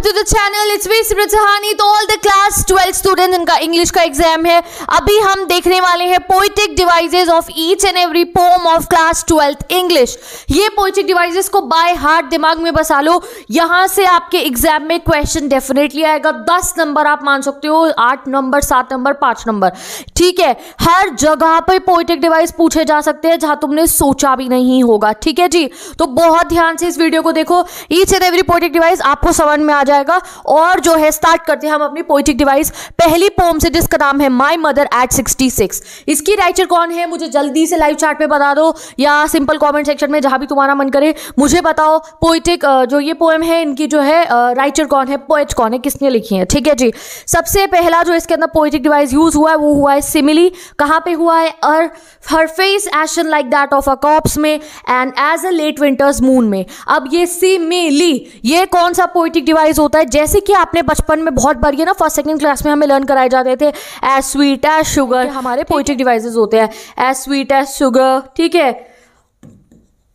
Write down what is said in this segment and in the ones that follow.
welcome to the channel. It's me Simrit Sahani. तो all the class 12 students इनका English का exam है अभी हम देखने वाले हैं poetic devices of each and every poem of class 12th English. ये poetic devices को by heart दिमाग में बसा लो यहाँ से आपके exam में question definitely आएगा 10 नंबर आप मान सकते हो 8 नंबर 7 नंबर 5 नंबर ठीक है हर जगह पर poetic device पूछे जा सकते हैं जहाँ तुमने सोचा भी नहीं होगा ठीक है जी तो बहुत ध्यान से इस वीडियो को देखो each and every poetic device आपको समझ में आ जाएगा और जो है स्टार्ट करते हैं हम अपनी पोइटिक डिवाइस पहली पोम से जिसका नाम है my mother at sixty six इसकी राइटर कौन है मुझे जल्दी से लाइव चार्ट पे बता दो या सिंपल कॉमेंट सेक्शन में जहां भी तुम्हारा मन करे मुझे बताओ पोइटिक जो ये पोएम है इनकी जो है राइटर कौन है पोएट कौन है किसने लिखी है ठीक है जी सबसे पहला जो इसके अंदर पोइटिक डिवाइस यूज हुआ है वो हुआ है सिमिली कहाँ पे हुआ है और her face ashen like that of a corpse में and as a late winter's moon में अब ये सिमिली ये कौन सा पोइटिक डिवाइस चेंज होता है जैसे कि आपने बचपन में बहुत बार ये ना फर्स्ट सेकंड क्लास में हमें लर्न कराए जाते थे एज स्वीट एज शुगर हमारे पोइटिक डिवाइसेस होते हैं एज स्वीट एज शुगर ठीक है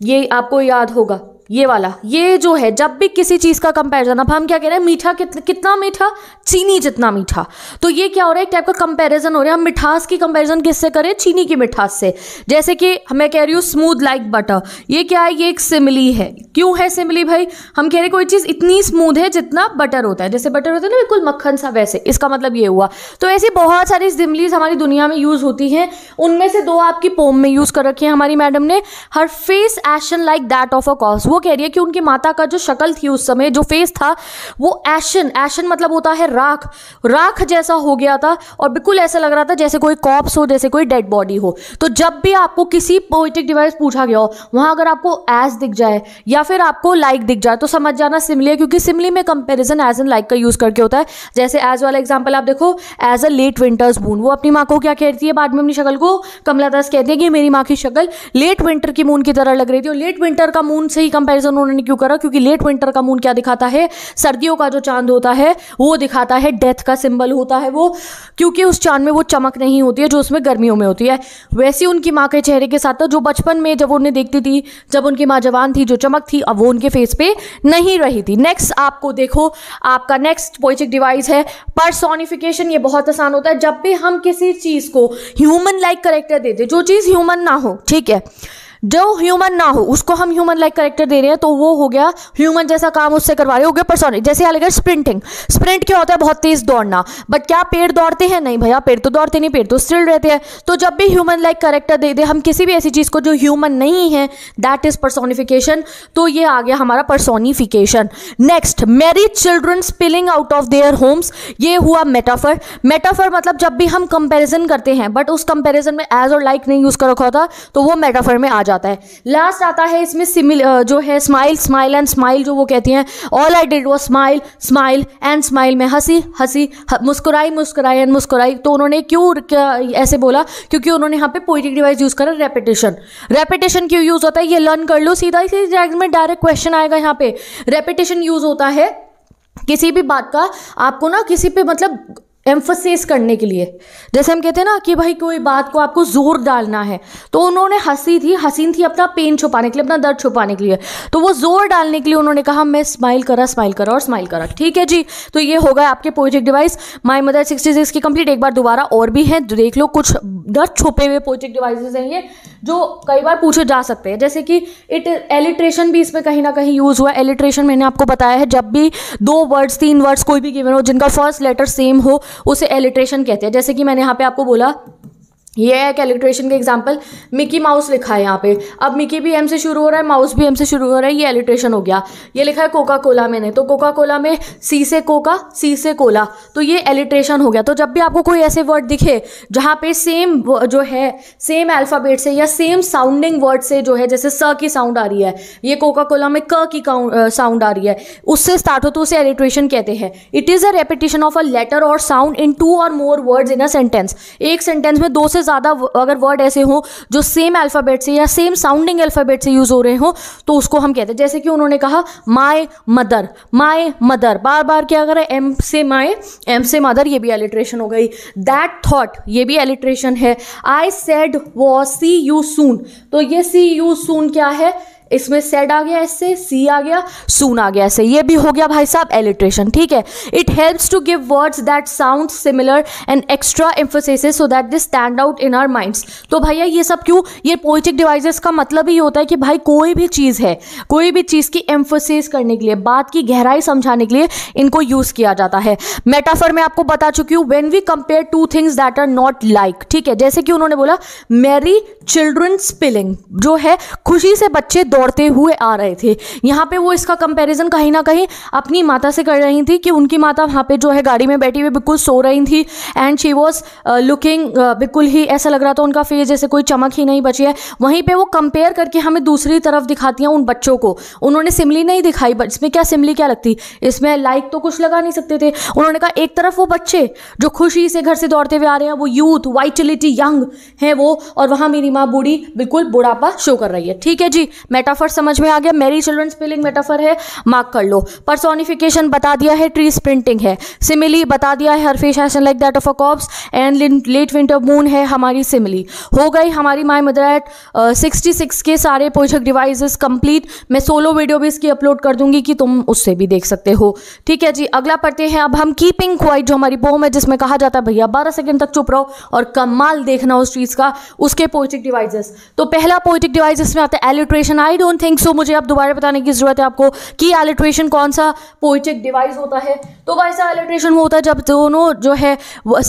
ये आपको याद होगा ये वाला ये जो है जब भी किसी चीज़ का कंपैरिजन अब हम क्या कह रहे हैं मीठा कित, कितना मीठा चीनी जितना मीठा तो ये क्या हो रहा है एक टाइप का कंपैरिजन हो रहा है हम मिठास की कंपैरिजन किससे करें चीनी की मिठास से जैसे कि मैं कह रही हूँ स्मूथ लाइक बटर ये क्या है ये एक सिमली है क्यों है सिमली भाई हम कह रहे कोई चीज़ इतनी स्मूद है जितना बटर होता है जैसे बटर होता है ना बिल्कुल मक्खन सा वैसे इसका मतलब ये हुआ तो ऐसी बहुत सारी सिमलीज हमारी दुनिया में यूज़ होती हैं उनमें से दो आपकी पोम में यूज़ कर रखी है हमारी मैडम ने her face ashen like that of a corpse वो कह रही है कि उनकी माता का जो शक्ल थी उस समय जो फेस था वो एशन एशन मतलब होता है राख राख जैसा हो गया था और बिल्कुल ऐसा लग रहा था जैसे कोई कॉप्स हो जैसे कोई डेड बॉडी हो तो जब भी आपको किसी पोइटिक डिवाइस पूछा गया हो वहां अगर आपको एज दिख जाए या फिर आपको लाइक like दिख जाए तो समझ जाना सिमली है क्योंकि सिमली में कंपेरिजन एज एन लाइक का यूज़ करके होता है जैसे एज वाला एग्जाम्पल आप देखो as a late winter's moon वो अपनी माँ को क्या कहती है बाद में अपनी शक्ल को कमला दास कहती है कि मेरी माँ की शक्ल लेट विंटर की मून की तरह लग रही थी और लेट विंटर का मून से ही कम कंपैरिजन उन्होंने क्यों करा क्योंकि लेट विंटर का मून क्या दिखाता है सर्दियों का जो चांद होता है वो दिखाता है डेथ का सिंबल होता है वो क्योंकि उस चांद में वो चमक नहीं होती है जो उसमें गर्मियों में होती है वैसी उनकी माँ के चेहरे के साथ था जो बचपन में जब उन्हें देखती थी जब उनकी माँ जवान थी जो चमक थी अब वो उनके फेस पे नहीं रही थी नेक्स्ट आपको देखो आपका नेक्स्ट पोइटिक डिवाइस है परसोनिफिकेशन ये बहुत आसान होता है जब भी हम किसी चीज़ को ह्यूमन लाइक करेक्टर देते जो चीज़ ह्यूमन ना हो ठीक है जो ह्यूमन ना हो उसको हम ह्यूमन लाइक करेक्टर दे रहे हैं तो वो हो गया ह्यूमन जैसा काम उससे करवा रहे हो गया परसोनिक जैसे अलग स्प्रिंटिंग स्प्रिंट क्या होता है बहुत तेज दौड़ना बट क्या पेड़ दौड़ते हैं नहीं भैया पेड़ तो दौड़ते नहीं पेड़ तो स्टिल रहते हैं तो जब भी ह्यूमन लाइक करेक्टर दे दे हम किसी भी ऐसी चीज़ को जो ह्यूमन नहीं है दैट इज परसोनिफिकेशन तो ये आ गया हमारा personification next merry children spilling out of their homes ये हुआ मेटाफर मेटाफर मतलब जब भी हम कंपेरिजन करते हैं बट उस कंपेरिजन में एज और लाइक नहीं यूज कर रखा होता तो वो मेटाफर में आ जाता जाता है लास्ट आता है इसमें सिमिल जो है स्माइल स्माइल एंड स्माइल जो वो कहती हैं ऑल आई डिड वो स्माइल स्माइल एंड स्माइल में हंसी हंसी मुस्कुराई मुस्कुराई एंड मुस्कुराई तो उन्होंने क्यों क्या ऐसे बोला क्योंकि उन्होंने यहाँ पे पोइटिक डिवाइस यूज़ करा रेपिटेशन रेपिटेशन क्यों यूज़ होता है ये लर्न कर लो सीधा इसी एग्जाम में डायरेक्ट क्वेश्चन आएगा यहाँ पे रेपिटेशन यूज़ होता है किसी भी बात का आपको ना किसी पे मतलब एम्फोसिस करने के लिए जैसे हम कहते हैं ना कि भाई कोई बात को आपको जोर डालना है तो उन्होंने हंसी थी हसीन थी अपना पेन छुपाने के लिए अपना दर्द छुपाने के लिए तो वो जोर डालने के लिए उन्होंने कहा मैं स्माइल करा स्माइल करा और स्माइल करा ठीक है जी तो ये होगा आपके poetic device my mother sixty six की कंप्लीट एक बार दोबारा और भी है तो देख लो कुछ दर्द छुपे हुए पोइटिक डिवाइसेज हैं ये जो कई बार पूछे जा सकते हैं जैसे कि इट एलिट्रेशन भी इसमें कहीं ना कहीं यूज़ हुआ एलिट्रेशन मैंने आपको बताया है जब भी दो वर्ड्स तीन वर्ड्स कोई भी गिवन हो जिनका फर्स्ट लेटर सेम हो उसे एलिट्रेशन कहते हैं जैसे कि मैंने यहाँ पे आपको बोला ये है एक एलिट्रेशन के एग्जाम्पल मिकी माउस लिखा है यहाँ पे अब मिकी भी एम से शुरू हो रहा है माउस भी एम से शुरू हो रहा है ये एलिट्रेशन हो गया ये लिखा है कोका कोला मैंने तो कोका कोला में सी से कोका सी से कोला तो ये एलिट्रेशन हो गया तो जब भी आपको कोई ऐसे वर्ड दिखे जहाँ पे सेम जो है सेम अल्फ़ाबेट से या सेम साउंडिंग वर्ड से जो है जैसे स की साउंड आ रही है ये कोका कोला में क की साउंड आ रही है उससे स्टार्ट हो तो उसे एलिट्रेशन कहते हैं it is a repetition of a letter और साउंड इन टू और more words in a sentence एक सेंटेंस में दो से से ज़्यादा अगर वर्ड ऐसे हों जो सेम अल्फ़ाबेट से या सेम साउंडिंग अल्फ़ाबेट से यूज़ हो रहे हों तो उसको हम कहते हैं जैसे कि उन्होंने कहा माए मदर माए मदर बार बार क्या करें एम से माए एम से मदर ये भी एलिट्रेशन हो गई दैट थॉट ये भी एलिट्रेशन है आई सेड वॉ सी यू सून तो ये सी यू सून क्या है इसमें सेड आ गया इससे सी आ गया सून आ गया ऐसे ये भी हो गया भाई साहब एलिट्रेशन ठीक है it helps to give words that sound similar and extra emphasis so that this stand out in our minds तो भैया ये सब क्यों ये पोइटिक डिवाइसेस का मतलब ही होता है कि भाई कोई भी चीज़ है कोई भी चीज़ की एम्फोसिस करने के लिए बात की गहराई समझाने के लिए इनको यूज़ किया जाता है मेटाफर में आपको बता चुकी हूँ when we compare two things that are not like ठीक है जैसे कि उन्होंने बोला मेरी चिल्ड्रन स्पिलिंग जो है खुशी से बच्चे दौड़ दौड़ते हुए आ रहे थे यहाँ पे वो इसका कंपैरिजन कहीं ना कहीं अपनी माता से कर रही थी कि उनकी माता वहाँ पे जो है गाड़ी में बैठी हुई बिल्कुल सो रही थी एंड शी वॉज लुकिंग बिल्कुल ही ऐसा लग रहा था उनका फेस जैसे कोई चमक ही नहीं बची है वहीं पर वो कंपेयर करके हमें दूसरी तरफ दिखाती हैं उन बच्चों को उन्होंने सिमली नहीं दिखाई इसमें क्या सिमली क्या लगती इसमें लाइक तो कुछ लगा नहीं सकते थे उन्होंने कहा एक तरफ वो बच्चे जो खुशी से घर से दौड़ते हुए आ रहे हैं वो यूथ वाइटिलिटी यंग है वो और वहाँ मेरी माँ बूढ़ी बिल्कुल बुढ़ापा शो कर रही है ठीक है जी मेटा मेटाफर समझ में आ गया मेरी चिल्ड्रन स्पेलिंग मेटाफर है मार्क कर लो परसोनिफिकेशन बता दिया है ट्रीज प्रिंटिंग है सिमिली बता दिया है her face ashen like that of a corpse and late winter moon है हमारी सिमिली हो गई हमारी my mother at sixty six के सारे पोइटिक डिवाइसेस कंप्लीट मैं सोलो वीडियो भी इसकी अपलोड कर दूंगी कि तुम उससे भी देख सकते हो ठीक है जी अगला पढ़ते हैं अब हम कीपिंग क्वाइट जो हमारी पोम है जिसमें कहा जाता है भैया बारह सेकेंड तक चुप रहो और कमाल देखना उस चीज़ का उसके पोइटिक डिवाइसेस तो पहला पोइटिक डिवाइस में आता है alliteration I I don't think so मुझे आप दोबारा बताने की ज़रूरत है आपको कि एलिट्रेशन कौन सा पोइटिक डिवाइस होता है तो वैसा एलिट्रेशन वो होता है जब दोनों जो है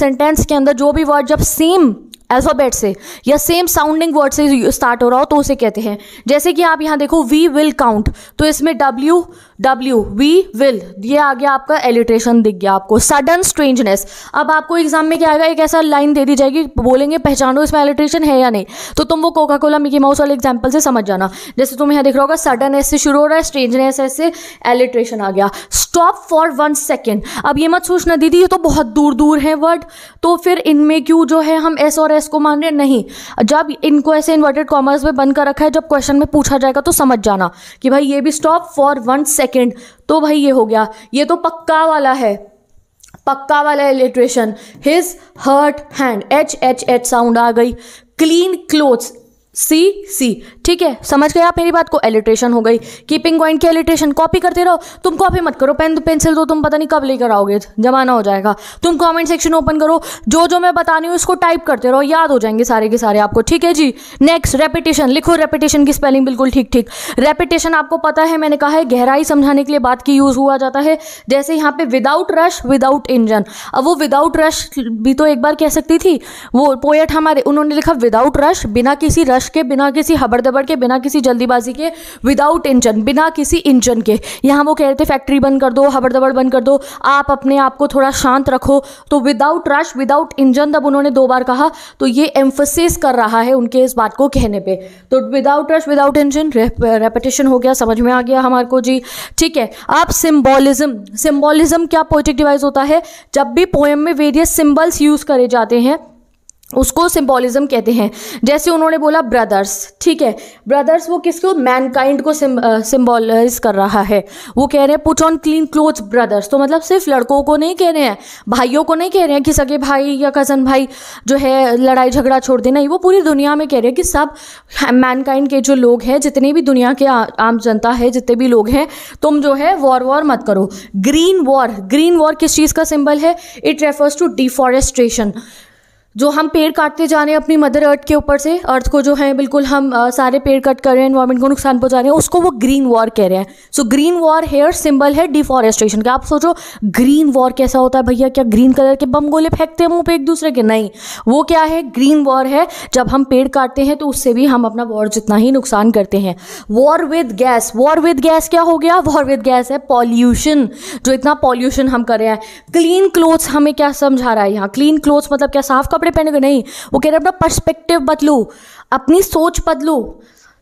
सेंटेंस के अंदर जो भी वर्ड जब सेम अल्फ़ाबेट से या सेम साउंडिंग वर्ड से स्टार्ट हो रहा हो तो उसे कहते हैं जैसे कि आप यहाँ देखो वी विल काउंट तो इसमें डब्ल्यू डब्ल्यू वी विल ये आ गया आपका एलिट्रेशन दिख गया आपको सडन स्ट्रेंजनेस अब आपको एग्जाम में क्या आएगा एक ऐसा लाइन दे दी जाएगी बोलेंगे पहचानो इसमें एलिट्रेशन है या नहीं तो तुम वो कोका कोला मिकी माउस वाले एग्जाम्पल से समझ जाना जैसे तुम यहाँ देख रहा होगा सडन एस से शुरू हो रहा है स्ट्रेंजनेस ऐसे एलिट्रेशन आ गया स्टॉप फॉर वन सेकेंड अब ये मत सोचना दीदी ये तो बहुत दूर दूर है वर्ड तो फिर इनमें क्यों जो है हम एस और एस को मान रहे नहीं जब इनको ऐसे इन्वर्टेड कॉमर्स में बंद कर रखा है जब क्वेश्चन में पूछा जाएगा तो समझ जाना कि भाई ये भी stop for one second second तो भाई ये हो गया ये तो पक्का वाला है पक्का वाला alliteration his hurt hand H H H sound आ गई क्लीन क्लोथ्स सी सी ठीक है समझ गए आप मेरी बात को एलिट्रेशन हो गई कीपिंग पॉइंट की एलिट्रेशन कॉपी करते रहो तुम कॉपी मत करो पेन पेंसिल दो तुम पता नहीं कब लेकर आओगे जमाना हो जाएगा तुम कमेंट सेक्शन ओपन करो जो जो मैं बता रही हूँ उसको टाइप करते रहो याद हो जाएंगे सारे के सारे आपको ठीक है जी नेक्स्ट रेपिटेशन लिखो रेपिटेशन की स्पेलिंग बिल्कुल ठीक ठीक रेपिटेशन आपको पता है मैंने कहा है गहराई समझाने के लिए बात की यूज़ हुआ जाता है जैसे यहाँ पे विदाउट रश विदाउट इंजन अब वो विदाउट रश भी तो एक बार कह सकती थी वो पोएट हमारे उन्होंने लिखा विदाउट रश बिना किसी रश रश के बिना किसी हबड़ दबड़ के बिना किसी जल्दीबाजी के विदाउट इंजन बिना किसी इंजन के यहाँ वो कह रहे थे फैक्ट्री बंद कर दो हबड़ दबड़ बंद कर दो आप अपने आप को थोड़ा शांत रखो तो विदाउट रश विदाउट इंजन तब उन्होंने दो बार कहा तो ये एम्फोसिस कर रहा है उनके इस बात को कहने पर तो without rush without engine repetition हो गया समझ में आ गया हमारे को जी ठीक है आप सिम्बॉलिज्म सिम्बॉलिज्म क्या पोइटिक डिवाइस होता है जब भी पोएम में वेरियस सिम्बल्स यूज़ करे जाते हैं उसको सिंबॉलिज्म कहते हैं जैसे उन्होंने बोला ब्रदर्स ठीक है ब्रदर्स वो किसको मैनकाइंड को सिम्बॉलाइज कर रहा है वो कह रहे हैं put on clean cloth brothers तो मतलब सिर्फ लड़कों को नहीं कह रहे हैं भाइयों को नहीं कह रहे हैं कि सगे भाई या कज़न भाई जो है लड़ाई झगड़ा छोड़ देना ही वो पूरी दुनिया में कह रहे हैं कि सब मैनकाइंड के जो लोग हैं जितने भी दुनिया के आ, आम जनता है जितने भी लोग हैं तुम जो है वॉर वॉर मत करो ग्रीन वॉर ग्रीन वॉर किस चीज़ का सिम्बल है इट रेफर्स टू डिफॉरेस्ट्रेशन जो हम पेड़ काटते जा रहे हैं अपनी मदर अर्थ के ऊपर से अर्थ को जो है बिल्कुल हम आ, सारे पेड़ कट कर रहे हैं इन्वायरमेंट को नुकसान पहुंचा रहे हैं उसको वो ग्रीन वॉर कह रहे हैं so green war here symbol है डिफॉरेस्टेशन का आप सोचो ग्रीन वॉर कैसा होता है भैया क्या ग्रीन कलर के बम गोले फेंकते हैं मुंह पर एक दूसरे के नहीं वो क्या है ग्रीन वॉर है जब हम पेड़ काटते हैं तो उससे भी हम अपना वॉर जितना ही नुकसान करते हैं war with gas war with gas क्या हो गया वॉर विद गैस है पॉल्यूशन जो इतना पॉल्यूशन हम कर रहे हैं क्लीन क्लोथ्स हमें क्या समझा रहा है यहाँ क्लीन क्लोथ्स मतलब क्या साफ कपड़े कपड़े पहने हुए नहीं वो कह रहे अपना पर्सपेक्टिव बदलो अपनी सोच बदलो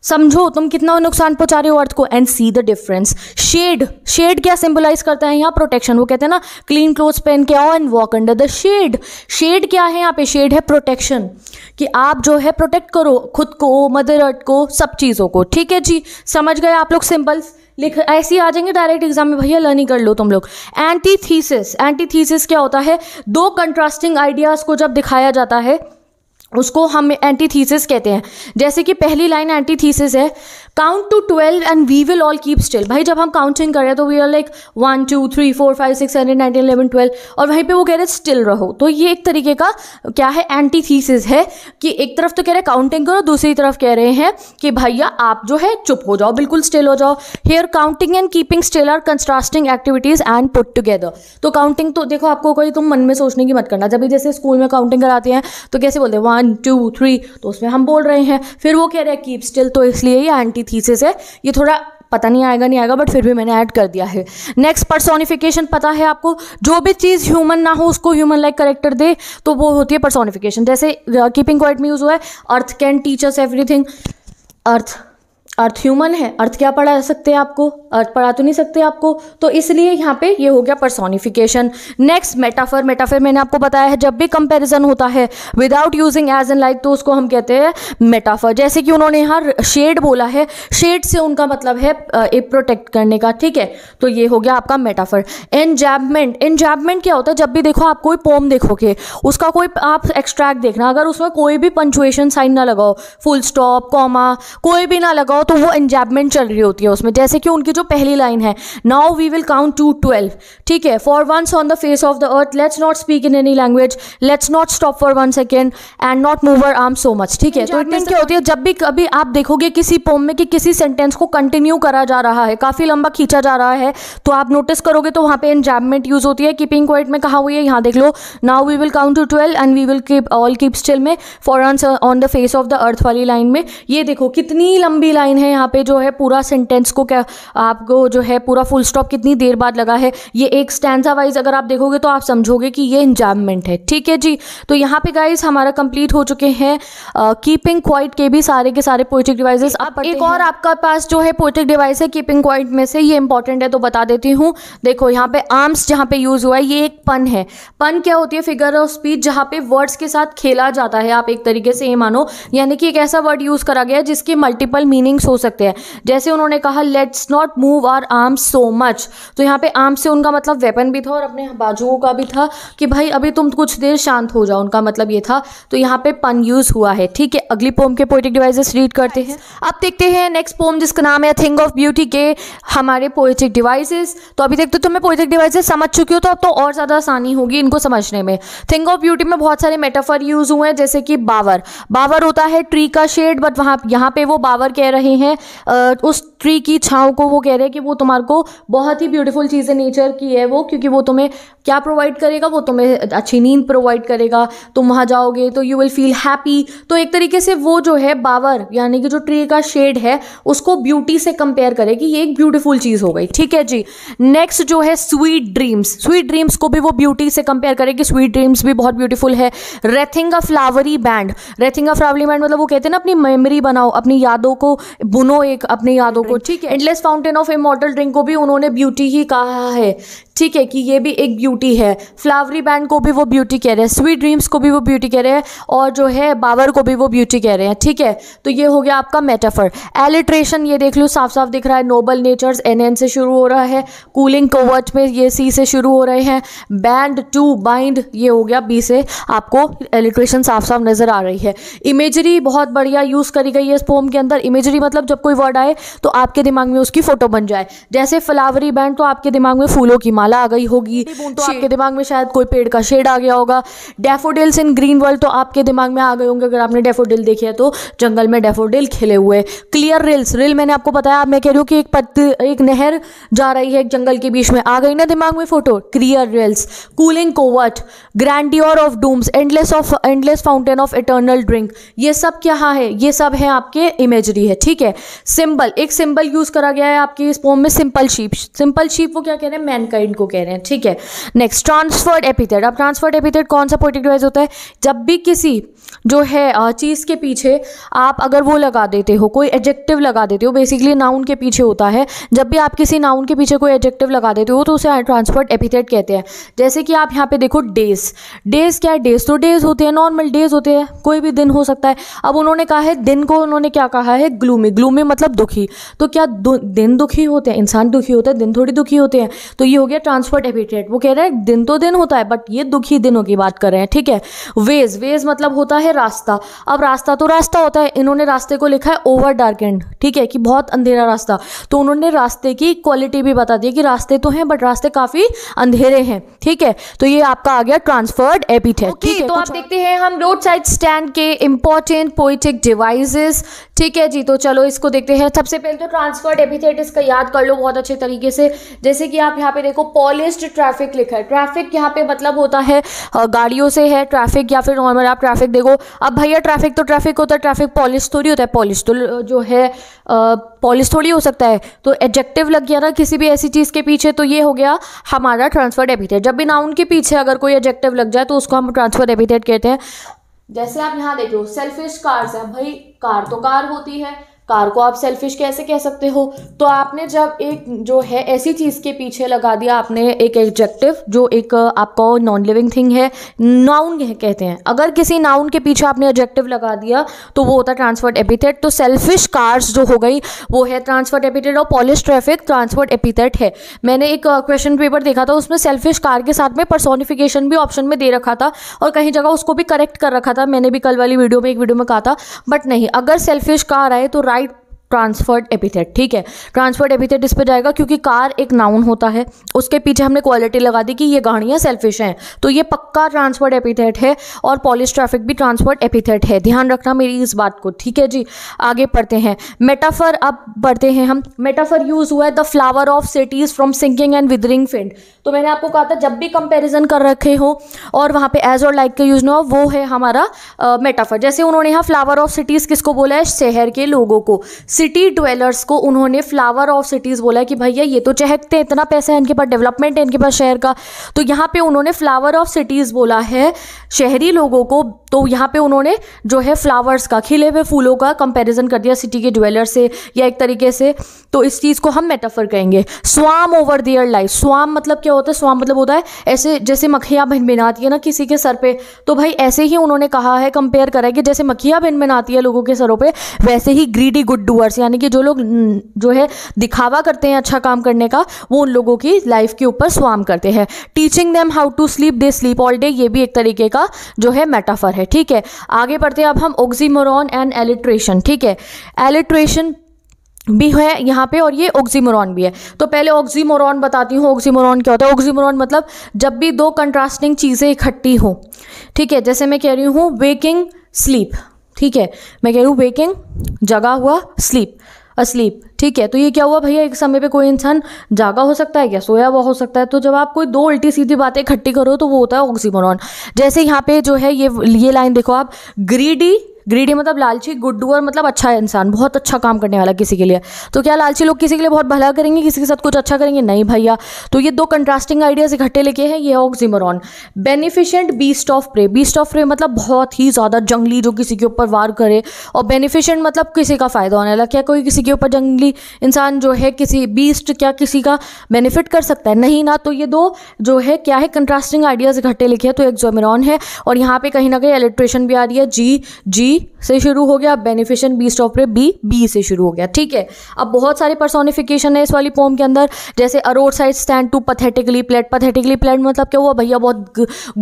समझो तुम कितना नुकसान पहुंचा रहे हो अर्थ को and see the difference shade shade क्या सिंबलाइज करता है यहाँ प्रोटेक्शन वो कहते हैं ना क्लीन क्लोथ पहन के आओ and walk under the shade shade क्या है यहाँ पे शेड है प्रोटेक्शन कि आप जो है प्रोटेक्ट करो खुद को मदर अर्थ को सब चीज़ों को ठीक है जी समझ गए आप लोग सिंबल्स लिख ऐसे ही आ जाएंगे डायरेक्ट एग्जाम में भैया लर्निंग कर लो तुम लोग एंटी थीसिस एंटी थीसिस क्या होता है दो कंट्रास्टिंग आइडियाज़ को जब दिखाया जाता है उसको हम एंटी थीसिस कहते हैं जैसे कि पहली लाइन एंटी थीसिस है count to twelve and we will all keep still भाई जब हम काउंटिंग कर रहे हैं तो we are like one two three four five six seven eight nineteen eleven twelve और वहीं पे वो कह रहे हैं स्टिल रहो तो ये एक तरीके का क्या है एंटी थीसिस है कि एक तरफ तो कह रहे हैं काउंटिंग करो दूसरी तरफ कह रहे हैं कि भैया आप जो है चुप हो जाओ बिल्कुल स्टिल हो जाओ here counting and keeping still are contrasting activities and put together तो काउंटिंग तो देखो आपको कोई तुम मन में सोचने की मत करना जब भी जैसे स्कूल में काउंटिंग कराते हैं तो कैसे बोलते हैं वन टू थ्री तो उसमें हम बोल रहे हैं फिर वो कह रहे हैं कीप स्टिल तो इसलिए ये एंटी मेरी थीसिस है ये थोड़ा पता नहीं आएगा नहीं आएगा बट फिर भी मैंने ऐड कर दिया है नेक्स्ट पर्सोनिफिकेशन पता है आपको जो भी चीज़ ह्यूमन ना हो उसको ह्यूमन लाइक करेक्टर दे तो वो होती है पर्सोनिफिकेशन जैसे कीपिंग uh, क्वाइट में यूज़ हुआ है earth can teach us everything earth earth human है अर्थ क्या पढ़ा सकते हैं आपको अर्थ पढ़ा तो नहीं सकते आपको तो इसलिए यहाँ पे ये हो गया परसोनिफिकेशन नेक्स्ट मेटाफर मेटाफर मैंने आपको बताया है जब भी कंपैरिजन होता है without using as N like तो उसको हम कहते हैं मेटाफर जैसे कि उन्होंने यहाँ शेड बोला है शेड से उनका मतलब है एक प्रोटेक्ट करने का ठीक है तो ये हो गया आपका मेटाफर एनजैबमेंट एनजैबमेंट क्या होता है जब भी देखो आप कोई पोम देखोगे उसका कोई आप एक्सट्रैक्ट देखना अगर उसमें कोई भी पंचुएशन साइन ना लगाओ फुल स्टॉप कॉमा कोई भी ना लगाओ हो तो वो एंजैबमेंट चल रही होती है उसमें जैसे कि उनकी जो पहली लाइन है now we will count to twelve ठीक है for once on the face of the earth let's not speak in any language let's not stop for one second and not move our arm so much ठीक है तो it क्या होती है जब भी कभी आप देखोगे किसी पोम में कि किसी सेंटेंस को कंटिन्यू करा जा रहा है काफ़ी लंबा खींचा जा रहा है तो आप नोटिस करोगे तो वहां पर एंजैबमेंट यूज़ होती है कीपिंग क्वाइट में कहा हुई है यहाँ देख लो now we will count to twelve and we will keep all keep still में for once on the face of the earth वाली लाइन में ये देखो कितनी लंबी लाइन लाइन है यहाँ पे जो है पूरा सेंटेंस को क्या आपको जो है पूरा फुल स्टॉप कितनी देर बाद लगा है ये एक स्टैंडा वाइज अगर आप देखोगे तो आप समझोगे कि ये इंजामेंट है ठीक है जी तो यहाँ पे गाइज हमारा कंप्लीट हो चुके हैं कीपिंग क्वाइट के भी सारे के सारे पोइटिक डिवाइसेस आप एक और आपका पास जो है पोइटिक डिवाइस है कीपिंग क्वाइट में से ये इंपॉर्टेंट है तो बता देती हूँ देखो यहाँ पे आर्म्स जहाँ पे यूज हुआ है ये एक पन है पन क्या होती है फिगर ऑफ स्पीच जहाँ पे वर्ड्स के साथ खेला जाता है आप एक तरीके से ये मानो यानी कि एक ऐसा वर्ड यूज करा गया जिसके मल्टीपल मीनिंग टॉपिक्स हो सकते हैं जैसे उन्होंने कहा let's not move our arm so much तो यहाँ पे आर्म से उनका मतलब वेपन भी था और अपने बाजुओं का भी था कि भाई अभी तुम कुछ देर शांत हो जाओ उनका मतलब ये था तो यहाँ पे पन यूज हुआ है ठीक है अगली पोम के पोइटिक डिवाइसेस रीड करते हैं अब देखते हैं नेक्स्ट पोम जिसका नाम है थिंग ऑफ ब्यूटी के हमारे पोइटिक डिवाइसेस तो अभी देखते तो मैं पोइटिक डिवाइसेस समझ चुकी हो तो अब तो और ज़्यादा आसानी होगी इनको समझने में थिंग ऑफ ब्यूटी में बहुत सारे मेटाफर यूज हुए हैं जैसे कि बावर बावर होता है ट्री का शेड बट वहां यहाँ पे वो बावर कह रहे रहे हैं उस ट्री की छाँव को वो कह रहे हैं कि वो तुम्हारे को बहुत ही ब्यूटीफुल चीज़ है नेचर की है वो क्योंकि वो तुम्हें क्या प्रोवाइड करेगा वो तुम्हें अच्छी नींद प्रोवाइड करेगा तुम वहाँ जाओगे तो यू विल फील हैप्पी तो एक तरीके से वो जो है बावर यानी कि जो ट्री का शेड है उसको ब्यूटी से कंपेयर करे कि ये एक ब्यूटीफुल चीज़ हो गई ठीक है जी नेक्स्ट जो है स्वीट ड्रीम्स स्वीट ड्रीम्स को भी वो ब्यूटी से कंपेयर करे कि स्वीट ड्रीम्स भी बहुत ब्यूटीफुल है wreathing a flowery band wreathing a flowery band मतलब वो कहते हैं ना अपनी मेमोरी बनाओ अपनी यादों को बुनो एक अपनी यादों को ठीक है endless fountain of immortal drink को भी उन्होंने ब्यूटी ही कहा है ठीक है कि ये भी एक ब्यूटी है फ्लावरी बैंड को भी वो ब्यूटी कह रहे हैं स्वीट ड्रीम्स को भी वो ब्यूटी कह रहे हैं और जो है बावर को भी वो ब्यूटी कह रहे हैं ठीक है तो ये हो गया आपका मेटाफर एलिट्रेशन ये देख लो साफ साफ दिख रहा है नोबल नेचर्स एन एन से शुरू हो रहा है कूलिंग कोवर्ट में ये सी से शुरू हो रहे हैं बैंड टू बाइंड ये हो गया बी से आपको एलिट्रेशन साफ साफ नज़र आ रही है इमेजरी बहुत बढ़िया यूज़ करी गई है इस पोम के अंदर इमेजरी मतलब जब कोई वर्ड आए तो आपके दिमाग में उसकी फ़ोटो बन जाए जैसे फ्लावरी बैंड तो आपके दिमाग में फूलों की माला आ गई होगी तो आपके दिमाग में शायद कोई पेड़ का शेड आ गया होगा डेफोडिल्स इन ग्रीन वर्ल्ड तो आपके दिमाग में आ गए होंगे अगर आपने डेफोडिल देखे है तो जंगल में डेफोडिल खिले हुए क्लियर रिल्स रिल मैंने आपको बताया मैं कह रही हूँ कि एक पत एक नहर जा रही है एक जंगल के बीच में आ गई ना दिमाग में photo clear rills cooling covert grandeur of dooms endless of endless fountain of eternal drink ये सब क्या हाँ है ये सब है आपके इमेजरी है ठीक है सिंबल एक सिंबल यूज करा गया है आपके इस पोम में सिंपल शीप सिंपल शीप वो क्या कह रहे हैं मैनकाइंड इनको कह रहे हैं ठीक है नेक्स्ट ट्रांसफर्ड एपिथेड अब ट्रांसफर्ड एपिथेड कौन सा पोर्टिकुलराइज होता है जब भी किसी जो है चीज़ के पीछे आप अगर वो लगा देते हो कोई एडजेक्टिव लगा देते हो बेसिकली नाउन के पीछे होता है जब भी आप किसी नाउन के पीछे कोई एडजेक्टिव लगा देते हो तो उसे ट्रांसफर्ड एपिथेड कहते हैं जैसे कि आप यहाँ पे देखो डेज डेज क्या है डेज तो डेज होते हैं नॉर्मल डेज होते हैं कोई भी दिन हो सकता है अब उन्होंने कहा है दिन को उन्होंने क्या कहा है ग्लूमी ग्लूमी मतलब दुखी तो क्या दिन दुखी होते हैं इंसान दुखी होता है दिन थोड़ी दुखी होते हैं तो ये हो गया ट्रांसफर डेबिटेड वो कह रहे हैं दिन तो दिन होता है बट ये दुखी दिनों की बात कर रहे हैं ठीक है वेज वेज मतलब होता है रास्ता अब रास्ता तो रास्ता होता है इन्होंने रास्ते को लिखा है ओवर डार्क एंड ठीक है कि बहुत अंधेरा रास्ता तो उन्होंने रास्ते की क्वालिटी भी बता दी कि रास्ते तो हैं बट रास्ते काफ़ी अंधेरे हैं ठीक है तो ये आपका आ गया ट्रांसफर्ड एपिथेट okay, ठीक है तो आप देखते हैं हम रोड साइड स्टैंड के इंपॉर्टेंट पोइटिक डिवाइसेस ठीक है जी तो चलो इसको देखते हैं सबसे पहले तो ट्रांसफर्ड एपिथेट इसका याद कर लो बहुत अच्छे तरीके से जैसे कि आप यहाँ पे देखो पॉलिस्ड ट्रैफिक लिखा है ट्रैफिक यहाँ पे मतलब होता है गाड़ियों से है ट्रैफिक या फिर नॉर्मल आप ट्रैफिक देखो अब भैया ट्रैफिक तो ट्रैफिक होता है ट्रैफिक पॉलिश थोड़ी होता है पॉलिश तो जो है पॉलिश थोड़ी हो सकता है तो एडजेक्टिव लग गया ना किसी भी ऐसी चीज़ के पीछे तो ये हो गया हमारा ट्रांसफर एपिथेट जब भी नाउन के पीछे अगर कोई एडजेक्टिव लग जाए तो उसको हम ट्रांसफर एपिथेट कहते हैं जैसे आप यहाँ देखो सेल्फिश कार्स है भाई कार तो कार होती है कार को आप सेल्फिश कैसे कह सकते हो तो आपने जब एक जो है ऐसी चीज़ के पीछे लगा दिया आपने एक एडजेक्टिव जो एक आपका नॉन लिविंग थिंग है नाउन कहते हैं अगर किसी नाउन के पीछे आपने एडजेक्टिव लगा दिया तो वो होता है ट्रांसफर्ट एपिथेट तो सेल्फिश कार्स जो हो गई वो है ट्रांसफर्ट एपिथेट और पॉलिश ट्रैफिक ट्रांसफर्ट एपिथेट है मैंने एक क्वेश्चन uh, पेपर देखा था उसमें सेल्फिश कार के साथ में पर्सोनिफिकेशन भी ऑप्शन में दे रखा था और कहीं जगह उसको भी करेक्ट कर रखा था मैंने भी कल वाली वीडियो में एक वीडियो में कहा था बट नहीं अगर सेल्फिश कार आए तो राइट ट्रांसफर्ड एपिथेट ठीक है ट्रांसफर्ड एपिथेट इस पर जाएगा क्योंकि कार एक नाउन होता है उसके पीछे हमने क्वालिटी लगा दी कि ये गाड़ियाँ सेल्फिश हैं तो ये पक्का ट्रांसफर्ड एपिथेट है और पॉलिस ट्रैफिक भी ट्रांसफर्ड एपिथेट है ध्यान रखना मेरी इस बात को ठीक है जी आगे पढ़ते हैं मेटाफर अब पढ़ते हैं हम मेटाफर यूज हुआ है the flower of cities from sinking and withering find तो मैंने आपको कहा था जब भी कंपेरिजन कर रखे हो और वहाँ पर एज और लाइक के यूज ना हो वो है हमारा मेटाफर uh, जैसे उन्होंने यहाँ फ्लावर ऑफ सिटीज किसको बोला है शहर के लोगों को सिटी ड्वेलर्स को उन्होंने फ्लावर ऑफ सिटीज़ बोला कि भैया ये तो चहकते हैं इतना पैसा है इनके पास डेवलपमेंट है इनके पास शहर का तो यहाँ पे उन्होंने फ्लावर ऑफ सिटीज़ बोला है शहरी लोगों को तो यहाँ पे उन्होंने जो है फ्लावर्स का खिले हुए फूलों का कंपेरिजन कर दिया सिटी के ज्वेलर से या एक तरीके से तो इस चीज़ को हम मेटाफर कहेंगे स्वाम ओवर दियर लाइफ स्वाम मतलब क्या होता है स्वाम मतलब होता है ऐसे जैसे मखिया बहन भिनभिनाती है ना किसी के सर पे तो भाई ऐसे ही उन्होंने कहा है कंपेयर करा है कि जैसे मक्खियाँ भिनभिनाती है लोगों के सरों पर वैसे ही ग्रीडी गुड डूअर व्यूअर्स यानी कि जो लोग जो है दिखावा करते हैं अच्छा काम करने का वो उन लोगों की लाइफ के ऊपर स्वाम करते हैं teaching them how to sleep they sleep all day ये भी एक तरीके का जो है मेटाफर है ठीक है आगे बढ़ते हैं अब हम ऑक्सीमोरॉन एंड एलिट्रेशन ठीक है एलिट्रेशन भी है यहाँ पे और ये ऑक्सीमोरॉन भी है तो पहले ऑक्सीमोरॉन बताती हूँ ऑक्सीमोरॉन क्या होता है ऑक्सीमोरॉन मतलब जब भी दो कंट्रास्टिंग चीज़ें इकट्ठी हो ठीक है जैसे मैं कह रही हूँ वेकिंग स्लीप ठीक है मैं कह रही हूँ वेकिंग जगा हुआ स्लीप अस्लीप ठीक है तो ये क्या हुआ भैया एक समय पे कोई इंसान जागा हो सकता है क्या सोया हुआ हो सकता है तो जब आप कोई दो उल्टी सीधी बातें इकट्ठी करो तो वो होता है ऑक्सीमोरॉन जैसे यहाँ पे जो है ये ये लाइन देखो आप ग्रीडी ग्रीडी मतलब लालची गुड और मतलब अच्छा इंसान बहुत अच्छा काम करने वाला किसी के लिए तो क्या लालची लोग किसी के लिए बहुत भला करेंगे किसी के साथ कुछ अच्छा करेंगे नहीं भैया तो ये दो कंट्रास्टिंग आइडियाज इकट्ठे लेके हैं ये oxymoron beneficent beast of prey beast of prey मतलब बहुत ही ज़्यादा जंगली जो किसी के ऊपर वार करे और बेनिफिशियंट मतलब किसी का फ़ायदा होने वाला क्या कोई किसी के ऊपर जंगली इंसान जो है किसी बीस्ट क्या किसी का बेनिफिट कर सकता है नहीं ना तो ये दो जो है क्या है कंट्रास्टिंग आइडियाज इकट्ठे लिखे हैं तो एक्जोमिरॉन है और यहाँ पे कहीं ना कहीं एलेक्ट्रेशन भी आ रही है जी जी बी से शुरू हो गया beneficent beast of prey B B से शुरू हो गया ठीक है अब बहुत सारे पर्सोनिफिकेशन है इस वाली पोम के अंदर जैसे a roadside stand to pathetically pled pathetically pled मतलब क्या हुआ भैया बहुत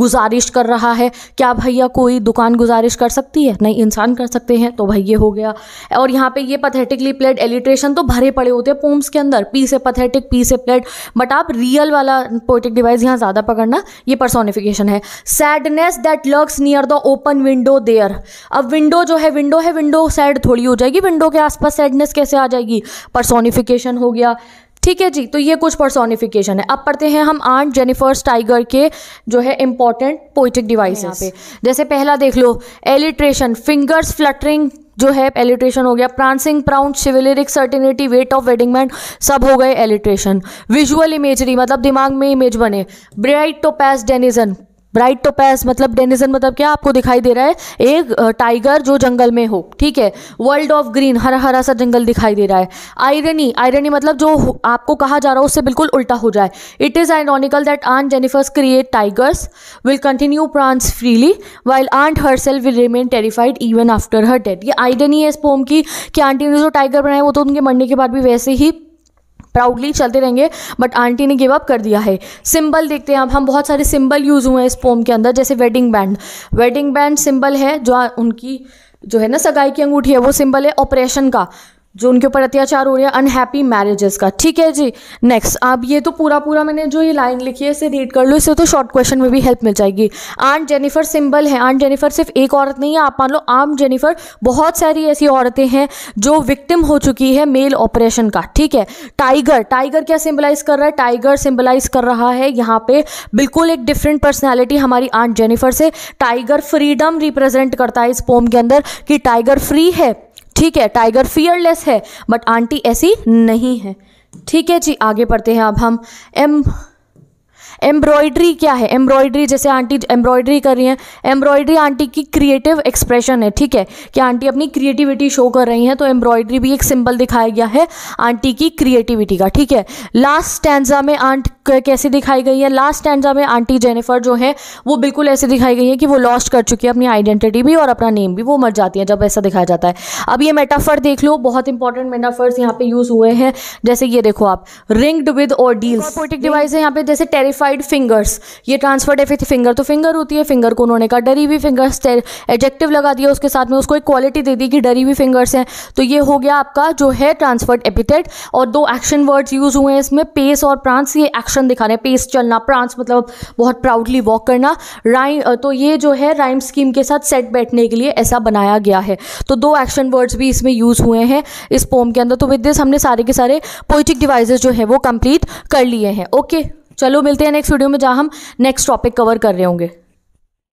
गुजारिश कर रहा है क्या भैया कोई दुकान गुजारिश कर सकती है नहीं इंसान कर सकते हैं तो भाई ये हो गया और यहाँ पे ये पथेटिकली प्लेट एलिट्रेशन तो भरे पड़े होते हैं पोम्स के अंदर पी से पथेटिक पी से प्लेट बट आप रियल वाला पोइटिक डिवाइस यहाँ ज़्यादा पकड़ना ये पर्सोनिफिकेशन है sadness that lurks near the open window there अब विंडो जो है विंडो है विंडो सैड थोड़ी हो जाएगी विंडो के आसपास सैडनेस कैसे आ जाएगी परसोनिफिकेशन हो गया ठीक है जी तो ये कुछ पर्सोनिफिकेशन है अब पढ़ते हैं हम आंट जेनिफर्स टाइगर के जो है इंपॉर्टेंट पोइटिक डिवाइस यहाँ पे जैसे पहला देख लो एलिट्रेशन फिंगर्स फ्लटरिंग जो है एलिट्रेशन हो गया prancing proud chivalric certainty weight of man सब हो गए एलिट्रेशन विजुअल इमेजरी मतलब दिमाग में इमेज बने bright topaz denizen bright topaz मतलब डेनिजन मतलब क्या आपको दिखाई दे रहा है एक टाइगर जो जंगल में हो ठीक है वर्ल्ड ऑफ ग्रीन हरा हरा सा जंगल दिखाई दे रहा है आयरनी आयरनी मतलब जो आपको कहा जा रहा है उससे बिल्कुल उल्टा हो जाए it is ironical that aunt Jennifer's created tigers will continue prance freely while aunt herself will remain terrified even after her death ये आयरनी है इस पोम की कि आंटी ने जो टाइगर बनाए वो तो उनके मरने के बाद भी वैसे ही प्राउडली चलते रहेंगे बट आंटी ने गिव अप कर दिया है सिंबल देखते हैं अब हम बहुत सारे सिंबल यूज़ हुए हैं इस पोम के अंदर जैसे wedding band wedding band symbol है जो उनकी जो है ना सगाई की अंगूठी है वो सिंबल है ऑपरेशन का जो उनके ऊपर अत्याचार हो रहा है अनहैप्पी मैरिजेस का ठीक है जी नेक्स्ट आप ये तो पूरा पूरा मैंने जो ये लाइन लिखी है इसे रीड कर लो इससे तो शॉर्ट क्वेश्चन में भी हेल्प मिल जाएगी आंट जेनिफर सिंबल है आंट जेनिफर सिर्फ एक औरत नहीं है आप मान लो आम जेनिफर बहुत सारी ऐसी औरतें हैं जो विक्टिम हो चुकी है मेल ऑपरेशन का ठीक है टाइगर टाइगर क्या सिम्बलाइज कर रहा है टाइगर सिम्बलाइज कर रहा है यहाँ पे बिल्कुल एक डिफरेंट पर्सनैलिटी हमारी आंट जेनिफर से टाइगर फ्रीडम रिप्रेजेंट करता है इस पोम के अंदर कि टाइगर फ्री है ठीक है टाइगर फियरलेस है बट आंटी ऐसी नहीं है ठीक है जी आगे पढ़ते हैं अब हम एम एम्ब्रॉयड्री क्या है एम्ब्रॉयड्री जैसे आंटी एम्ब्रॉयडरी कर रही हैं एम्ब्रॉयडरी आंटी की क्रिएटिव एक्सप्रेशन है ठीक है कि आंटी अपनी क्रिएटिविटी शो कर रही हैं तो एम्ब्रॉयडरी भी एक सिंबल दिखाया गया है आंटी की क्रिएटिविटी का ठीक है लास्ट स्टैंडा में आंट कैसे दिखाई गई है लास्ट स्टैंडा में आंटी जेनिफर जो है वो बिल्कुल ऐसे दिखाई गई है कि वो लॉस्ट कर चुकी है अपनी आइडेंटिटी भी और अपना नेम भी वो मर जाती है जब ऐसा दिखाया जाता है अब ये मेटाफर देख लो बहुत इंपॉर्टेंट मेटाफर्स यहाँ पे यूज हुए हैं जैसे ये देखो आप ringed with ordeals device है यहाँ पे जैसे टेरिफाइड मॉडिफाइड फिंगर्स ये ट्रांसफर डेफिट फिंगर तो फिंगर होती है फिंगर को उन्होंने कहा डरी हुई फिंगर्स एडजेक्टिव लगा दिया उसके साथ में उसको एक क्वालिटी दे दी कि डरी हुई फिंगर्स हैं तो ये हो गया आपका जो है ट्रांसफर्ड एपिटेट और दो एक्शन वर्ड्स यूज हुए हैं इसमें पेस और प्रांस ये एक्शन दिखा रहे हैं पेस चलना प्रांस मतलब बहुत प्राउडली वॉक करना राइम तो ये जो है राइम स्कीम के साथ सेट बैठने के लिए ऐसा बनाया गया है तो दो एक्शन वर्ड्स भी इसमें यूज हुए हैं इस पोम के अंदर तो विद दिस हमने सारे के सारे पोइटिक डिवाइसेस जो है वो कंप्लीट कर लिए हैं ओके okay. चलो मिलते हैं नेक्स्ट वीडियो में जहाँ हम नेक्स्ट टॉपिक कवर कर रहे होंगे